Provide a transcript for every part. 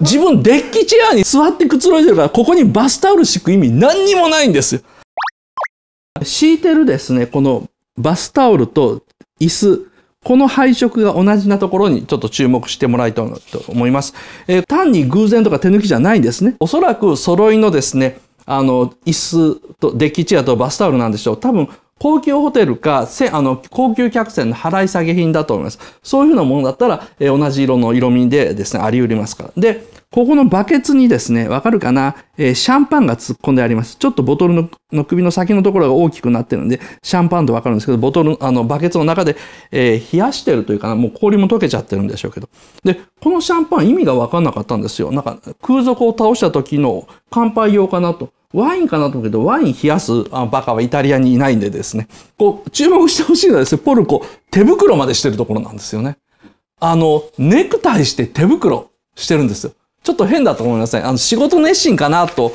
自分デッキチェアに座ってくつろいでるから、ここにバスタオル敷く意味何にもないんですよ。敷いてるですね、このバスタオルと椅子、この配色が同じなところにちょっと注目してもらいたいと思います。えー、単に偶然とか手抜きじゃないんですね。おそらく揃いのですね、あの、椅子と、デッキチェアとバスタオルなんでしょう。多分、高級ホテルか、せあの、高級客船の払い下げ品だと思います。そういうふうなものだったら、えー、同じ色の色味でですね、あり得ますから。で、ここのバケツにですね、わかるかな、えー、シャンパンが突っ込んであります。ちょっとボトルのの首の先のところが大きくなってるんで、シャンパンとわかるんですけど、ボトル、あの、バケツの中で、えー、冷やしてるというかな、もう氷も溶けちゃってるんでしょうけど。で、このシャンパン意味がわかんなかったんですよ。なんか、空賊を倒した時の乾杯用かなと。ワインかなと思うけど、ワイン冷やすあバカはイタリアにいないんでですね。こう、注目してほしいのはですね、ポルコ、手袋までしてるところなんですよね。あの、ネクタイして手袋してるんですよ。ちょっと変だと思いません、ね。あの、仕事熱心かなと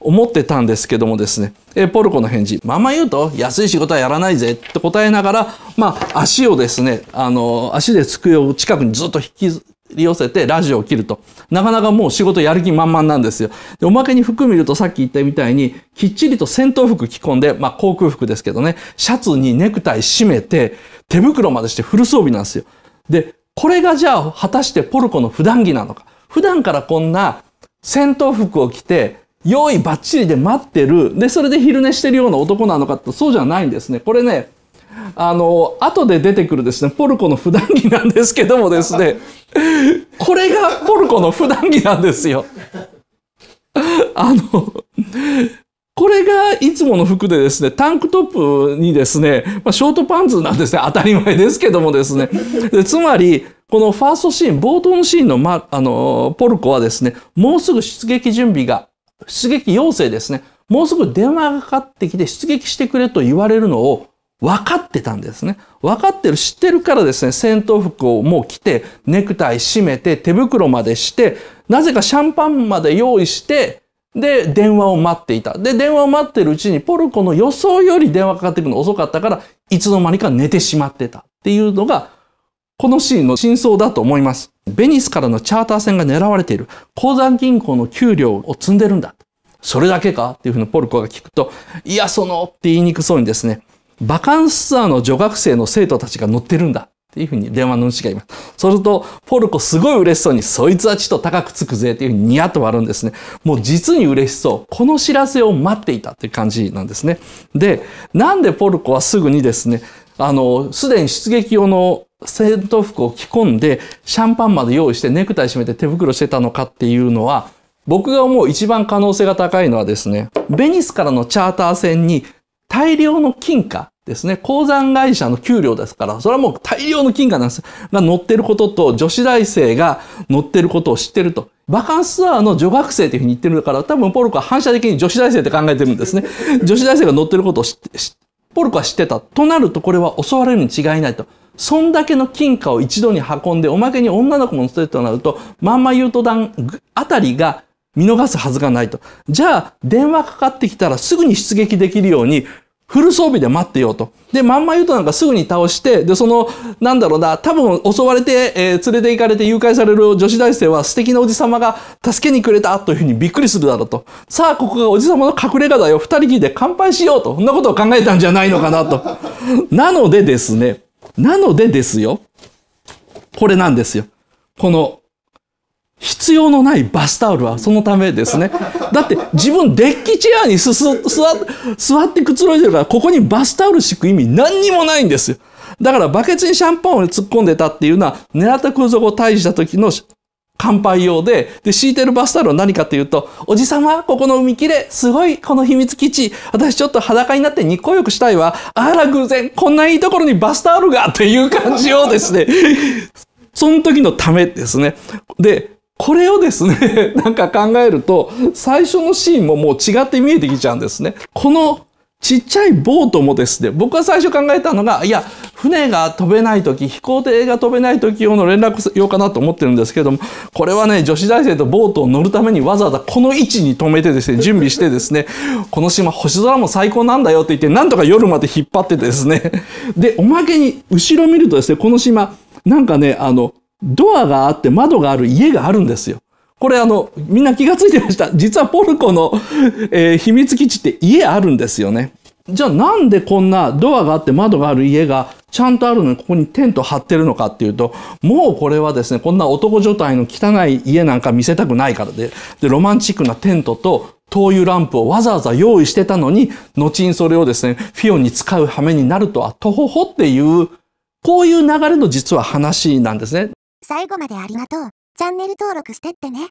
思ってたんですけどもですね、えポルコの返事、まんま言うと安い仕事はやらないぜって答えながら、まあ足をですね、あの、足で机を近くにずっと引き寄せてラジオを切ると。なかなかもう仕事やる気満々なんですよ。で、おまけに服見るとさっき言ったみたいに、きっちりと戦闘服着込んで、まあ航空服ですけどね、シャツにネクタイ締めて、手袋までしてフル装備なんですよ。で、これがじゃあ果たしてポルコの普段着なのか。普段からこんな戦闘服を着て、用意バッチリで待ってる。で、それで昼寝してるような男なのかってそうじゃないんですね。これね、あの、後で出てくるですね、ポルコの普段着なんですけどもですね、これがポルコの普段着なんですよ。あの、これがいつもの服でですね、タンクトップにですね、まあ、ショートパンツなんですね、当たり前ですけどもですね。でつまり、このファーストシーン、冒頭のシーンの、ま、あの、ポルコはですね、もうすぐ出撃準備が、出撃要請ですね、もうすぐ電話がかかってきて出撃してくれと言われるのを分かってたんですね。分かってる、知ってるからですね、戦闘服をもう着て、ネクタイ締めて、手袋までして、なぜかシャンパンまで用意して、で、電話を待っていた。で、電話を待ってるうちに、ポルコの予想より電話かかってくるの遅かったから、いつの間にか寝てしまってたっていうのが、このシーンの真相だと思います。ベニスからのチャーター船が狙われている。鉱山銀行の給料を積んでるんだ。それだけかっていうふうにポルコが聞くと、いや、その、って言いにくそうにですね、バカンスツアーの女学生の生徒たちが乗ってるんだ。っていうふうに電話の主が言います。そうすると、ポルコすごい嬉しそうに、そいつはちょっと高くつくぜっていうふうにニヤッと割るんですね。もう実に嬉しそう。この知らせを待っていたっていう感じなんですね。で、なんでポルコはすぐにですね、あの、すでに出撃用の戦闘服を着込んで、シャンパンまで用意してネクタイ締めて手袋してたのかっていうのは、僕が思う一番可能性が高いのはですね、ベニスからのチャーター船に大量の金貨、ですね、鉱山会社の給料ですから、それはもう大量の金貨なんです。が乗ってることと、女子大生が乗ってることを知ってると。バカンスツアーの女学生というふうに言ってるから、多分ポルコは反射的に女子大生って考えてるんですね。女子大生が乗ってることを知って、ポルコは知ってた。となると、これは襲われるに違いないと。そんだけの金貨を一度に運んで、おまけに女の子も乗ってるとなると、まんま言うと段あたりが見逃すはずがないと。じゃあ、電話かかってきたらすぐに出撃できるように、フル装備で待ってようと。で、まんま言うとなんかすぐに倒して、で、その、なんだろうな、多分襲われて、えー、連れて行かれて誘拐される女子大生は素敵なおじ様が助けにくれたというふうにびっくりするだろうと。さあ、ここがおじさまの隠れ家だよ。二人きりで乾杯しようと。そんなことを考えたんじゃないのかなと。なのでですね。なのでですよ。これなんですよ。この必要のないバスタオルはそのためですね。だって自分デッキチェアにすす座ってくつろいでるからここにバスタオル敷く意味何にもないんですよ。だからバケツにシャンパンを突っ込んでたっていうのは狙った空賊を退治した時の乾杯用で、で、敷いてるバスタオルは何かというと、おじさま、ここの海切れすごい、この秘密基地、私ちょっと裸になって日光浴したいわ、あら偶然、こんないいところにバスタオルがっていう感じをですね、その時のためですね。で、これをですね、なんか考えると、最初のシーンももう違って見えてきちゃうんですね。このちっちゃいボートもですね、僕は最初考えたのが、いや、船が飛べない時、飛行艇が飛べない時用の連絡用かなと思ってるんですけども、これはね、女子大生とボートを乗るためにわざわざこの位置に止めてですね、準備してですね、この島星空も最高なんだよって言って、なんとか夜まで引っ張っててですね、で、おまけに後ろ見るとですね、この島、なんかね、あの、ドアがあって窓がある家があるんですよ。これあの、みんな気がついてました。実はポルコの、えー、秘密基地って家あるんですよね。じゃあなんでこんなドアがあって窓がある家がちゃんとあるのにここにテント張ってるのかっていうと、もうこれはですね、こんな男女体の汚い家なんか見せたくないからで、で、ロマンチックなテントと灯油ランプをわざわざ用意してたのに、後にそれをですね、フィオに使う羽目になるとは、とほほっていう、こういう流れの実は話なんですね。最後までありがとう。チャンネル登録してってね。